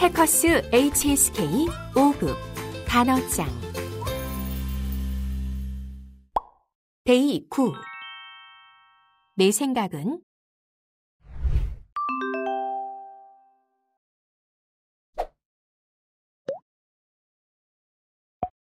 해커스 HSK 5급 단어장 데이 9. 내 생각은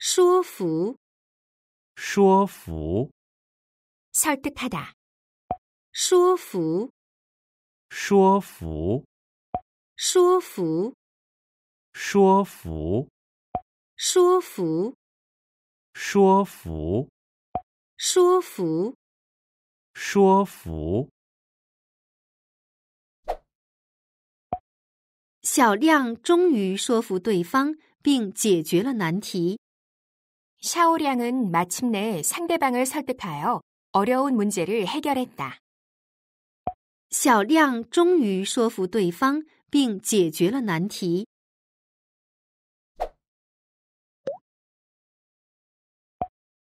쇼服 쇼프 설득하다 쇼服 쇼服 쇼프 说服，说服，说服，说服，说服。小亮终于说服对方，并解决了难题。샤오량은마침내상대방을설득하여어려운문제를해결했다小亮终于说服对方，并解决了难题。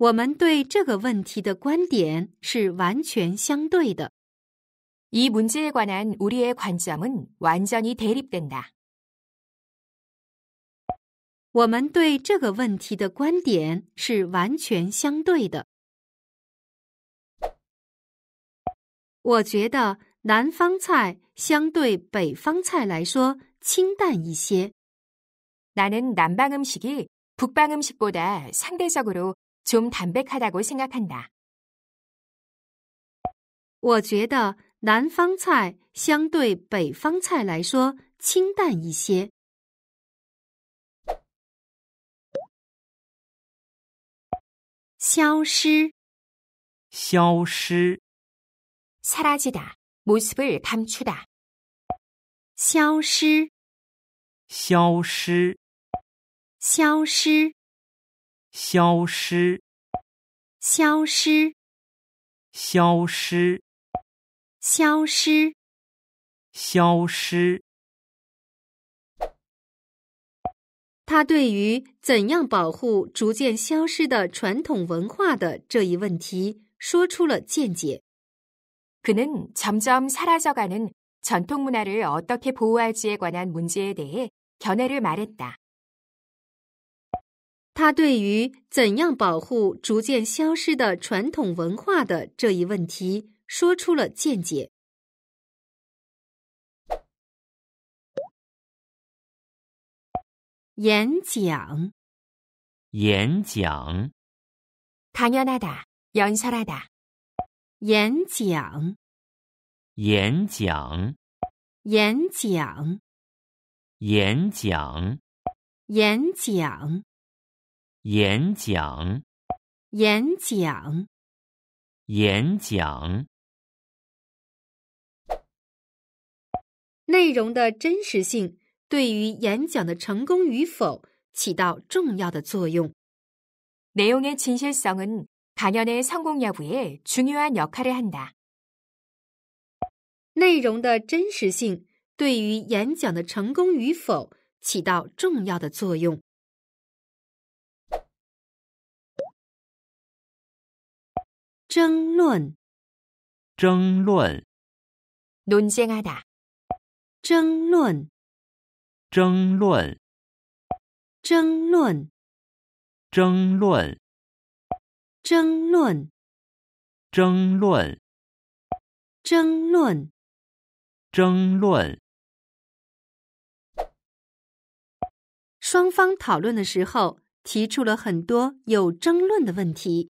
我们对这个问题的观点是完全相对的。我们对这个问题的观点是完全相对的。我觉得南方菜相对北方菜来说清淡一些。나는남방음식이북방음식보다상대적으로从台北开到高雄，应该很我觉得南方菜相对北方菜来说清淡一些。消失，消失，사라지 다， 모습을감추 다。 消失，消失，消失。消失，消失，消失，消失，消失。他对于怎样保护逐渐消失的传统文化的这一问题，说出了见解。그는점점사라져가는전통문화를어떻게보호할지에관한문제에대해견해를말했다他对于怎样保护逐渐消失的传统文化的这一问题，说出了见解。演讲，演讲，当然了，da， 연설하 다， 演讲，演讲，演讲，演讲，演讲。演讲，演讲，演讲。内容的真实性对于演讲的成功与否起到重要的作用。내용의진실성은강연의성공여부에중요한역할을한 다。 内容的真实性对于演讲的成功与否起到重要的作用。争论，争论，논쟁하 다。 争论，争论，争论，争论，争论，争论，争论，争论。双方讨论的时候，提出了很多有争论的问题。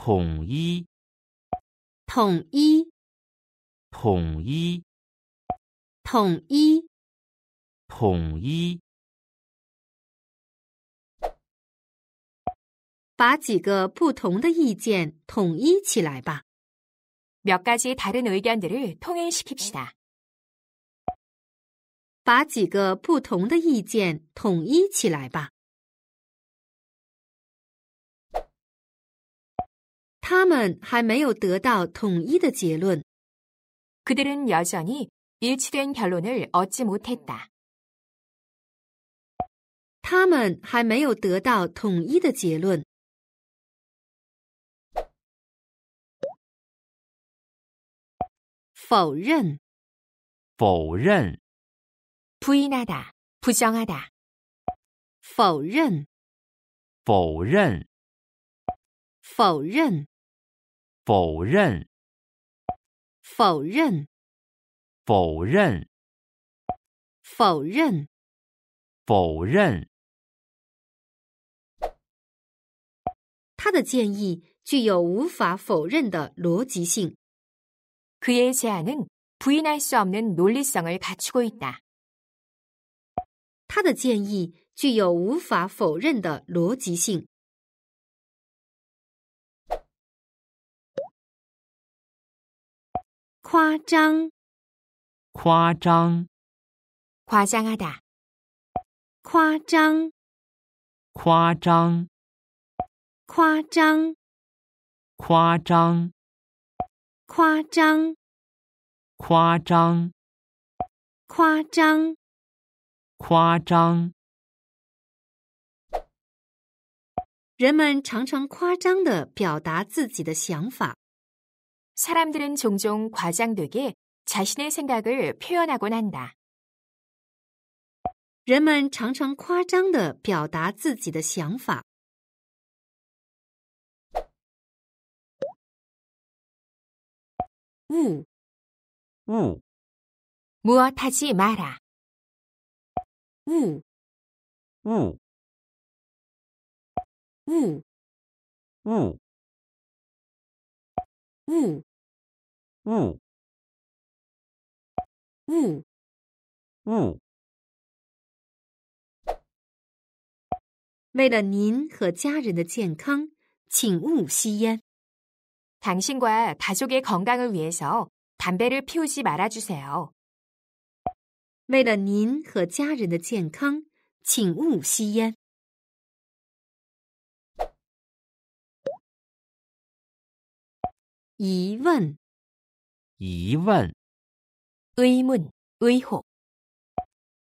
统一，统一，统一，统一，统一，把几个不同的意见统一起来吧。몇가지다른의견들을통일시킵시다把几个不同的意见统一起来吧。他们还没有得到统一的结论。그들은여전히일치된결론을얻지못했 다。 他们还没有得到统一的结论。否认。否认。부인하다부정하 다。 否认。否认。否认。否认，否认，否认，否认，否认。他的建议具有无法否认的逻辑性。他的建议具有无法否认的逻辑性。夸张，夸张，夸张啊！的夸张，夸张，夸张，夸张，夸张，夸张，夸张，夸张。人们常常夸张的表达自己的想法。 사람들은 종종 과장되게 자신의 생각을 표현하곤 한다. 人们常常夸张地表达自己的想法。 우, 우. 무엇하지 마라. 우, 우. 우, 우. 우. 勿勿勿！为了您和家人的健康，请勿吸烟。당신과가족의건강을위해서담배를피우지말아주세요为了您和家人的健康，请勿吸烟。疑问。疑问，疑问，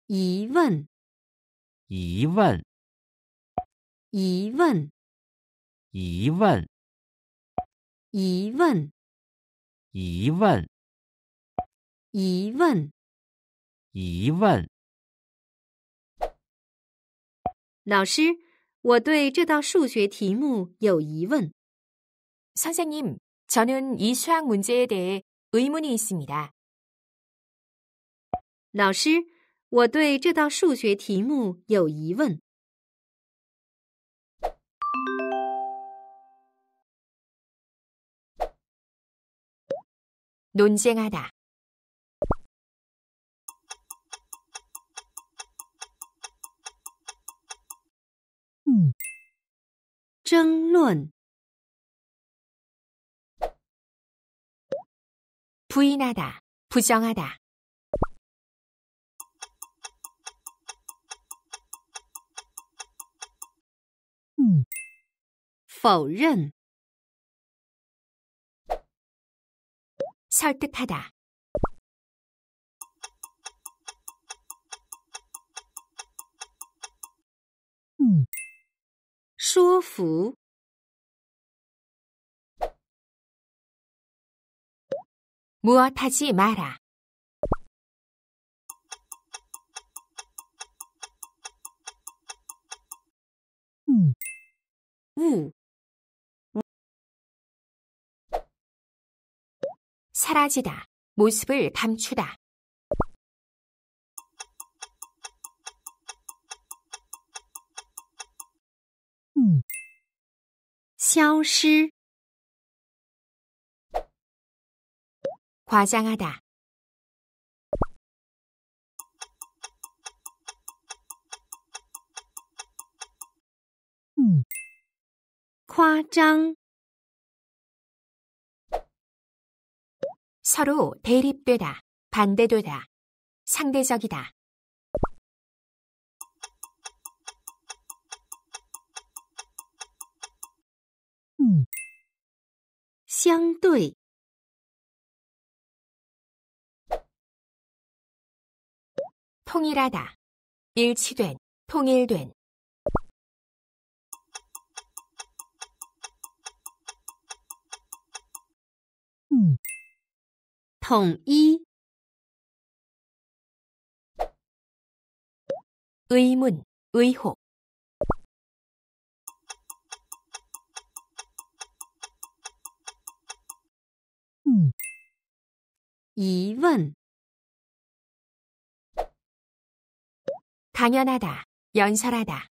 疑问，疑问，疑问，疑问，疑问，疑问，疑问，疑问，疑问。老师，我对这道数学题目有疑问。선생님저는이수학문제에대해维莫尼西米达，老师，我对这道数学题目有疑问。논쟁하 다， 争论。 부인하다, 부정하다. 음. 否认 설득하다. 说服 음. 음. 음. 무엇하지 마라. 우 사라지다. 모습을 감추다. 음. 消失 과장하다. 과장 서로 대립되다, 반대되다, 상대적이다. 음. 相对 통일하다. 일치된, 통일된. 통일 의문, 의혹 이원 당연하다 연설하다.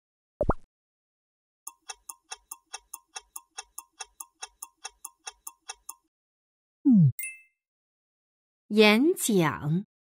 연장 음.